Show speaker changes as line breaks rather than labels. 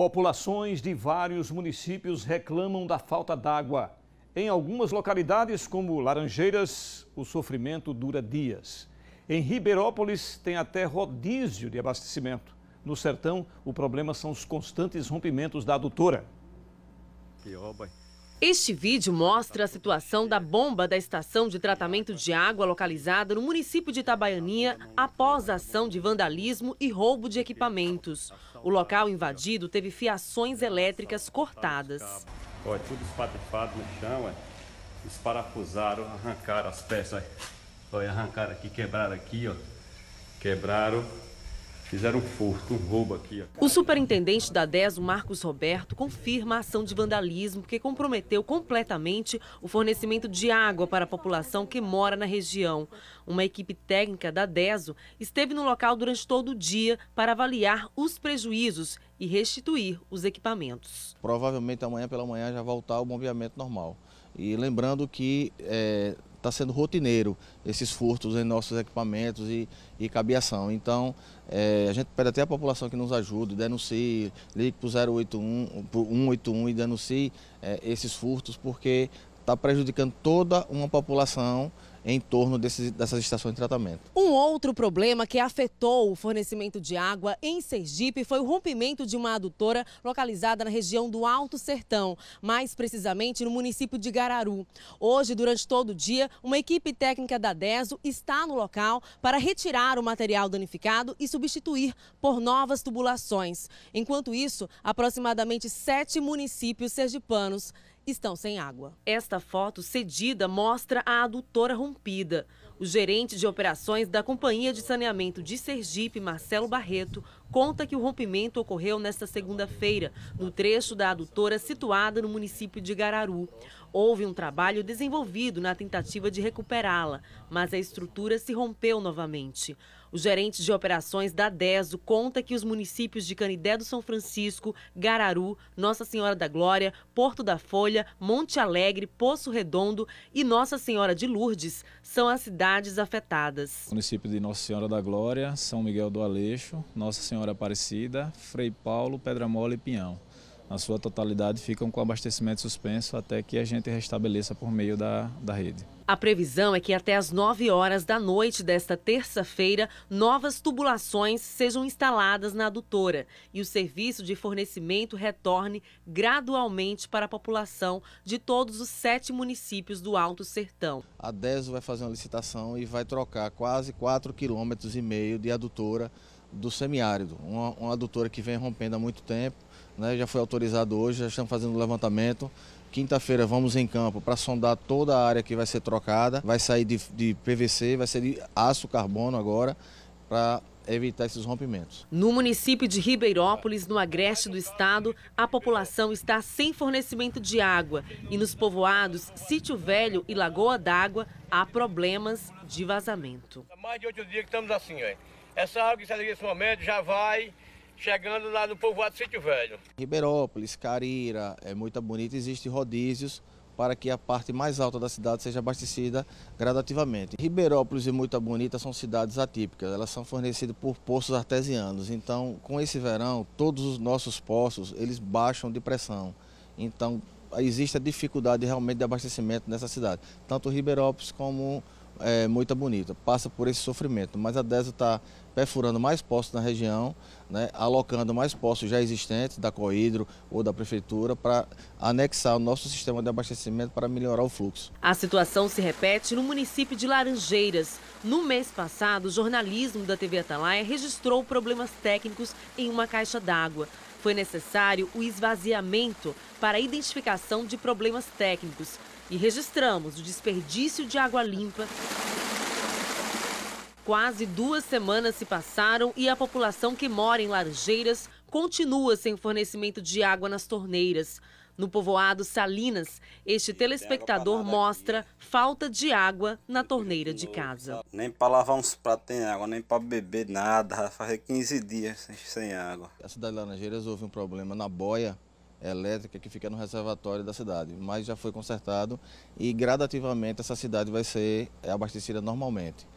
Populações de vários municípios reclamam da falta d'água. Em algumas localidades, como Laranjeiras, o sofrimento dura dias. Em Ribeirópolis, tem até rodízio de abastecimento. No sertão, o problema são os constantes rompimentos da adutora.
Este vídeo mostra a situação da bomba da estação de tratamento de água localizada no município de Itabaianinha após a ação de vandalismo e roubo de equipamentos. O local invadido teve fiações elétricas cortadas. Olha, tudo espatifado no chão, Eles é. parafusaram, arrancaram as peças. Olha, arrancaram aqui, quebraram aqui, ó. Quebraram Fizeram um furto, um roubo aqui. O superintendente da DESO, Marcos Roberto, confirma a ação de vandalismo que comprometeu completamente o fornecimento de água para a população que mora na região. Uma equipe técnica da DESO esteve no local durante todo o dia para avaliar os prejuízos e restituir os equipamentos.
Provavelmente amanhã pela manhã já voltar o bombeamento normal. E lembrando que é, está sendo rotineiro esses furtos em nossos equipamentos e, e cabiação, Então, é, a gente pede até a população que nos ajude, denuncie, ligue para o 181 e denuncie é, esses furtos, porque está prejudicando toda uma população em torno desses, dessas estações de tratamento.
Um outro problema que afetou o fornecimento de água em Sergipe foi o rompimento de uma adutora localizada na região do Alto Sertão, mais precisamente no município de Gararu. Hoje, durante todo o dia, uma equipe técnica da DESO está no local para retirar o material danificado e substituir por novas tubulações. Enquanto isso, aproximadamente sete municípios sergipanos estão sem água. Esta foto cedida mostra a adutora rompida. O gerente de operações da Companhia de Saneamento de Sergipe, Marcelo Barreto, conta que o rompimento ocorreu nesta segunda-feira, no trecho da adutora situada no município de Gararu. Houve um trabalho desenvolvido na tentativa de recuperá-la, mas a estrutura se rompeu novamente. O gerente de operações da DESO conta que os municípios de Canidé do São Francisco, Gararu, Nossa Senhora da Glória, Porto da Folha, Monte Alegre, Poço Redondo e Nossa Senhora de Lourdes são as cidades comunidades afetadas.
município de Nossa Senhora da Glória, São Miguel do Aleixo, Nossa Senhora Aparecida, Frei Paulo, Pedra Mola e Pinhão. Na sua totalidade ficam com abastecimento suspenso até que a gente restabeleça por meio da, da rede.
A previsão é que até as 9 horas da noite desta terça-feira, novas tubulações sejam instaladas na adutora e o serviço de fornecimento retorne gradualmente para a população de todos os sete municípios do Alto Sertão.
A DESO vai fazer uma licitação e vai trocar quase 4,5 km de adutora do semiárido, uma, uma adutora que vem rompendo há muito tempo, né, já foi autorizado hoje, já estamos fazendo levantamento Quinta-feira vamos em campo para sondar toda a área que vai ser trocada. Vai sair de, de PVC, vai ser de aço carbono agora, para evitar esses rompimentos.
No município de Ribeirópolis, no agreste do estado, a população está sem fornecimento de água e nos povoados Sítio Velho e Lagoa d'Água há problemas de vazamento. Há
mais de oito dias que estamos assim, ó. essa água que sai desse nesse momento já vai chegando lá no povoado Sítio Velho. Ribeirópolis, Carira, é muito bonito, existem rodízios para que a parte mais alta da cidade seja abastecida gradativamente. Ribeirópolis e Muita Bonita são cidades atípicas, elas são fornecidas por poços artesianos. Então, com esse verão, todos os nossos poços, eles baixam de pressão. Então, existe a dificuldade realmente de abastecimento nessa cidade, tanto Ribeirópolis como é, muito Bonita, passa por esse sofrimento, mas a DESA está perfurando mais postos na região, né, alocando mais postos já existentes da Coidro ou da Prefeitura para anexar o nosso sistema de abastecimento para melhorar o
fluxo. A situação se repete no município de Laranjeiras. No mês passado, o jornalismo da TV Atalaia registrou problemas técnicos em uma caixa d'água. Foi necessário o esvaziamento para a identificação de problemas técnicos e registramos o desperdício de água limpa. Quase duas semanas se passaram e a população que mora em Laranjeiras continua sem fornecimento de água nas torneiras. No povoado Salinas, este é telespectador mostra falta de água na torneira de casa.
Nem para lavar uns pratos tem água, nem para beber nada. fazer 15 dias sem água. A cidade de Laranjeiras houve um problema na boia elétrica que fica no reservatório da cidade, mas já foi consertado e gradativamente essa cidade vai ser abastecida normalmente.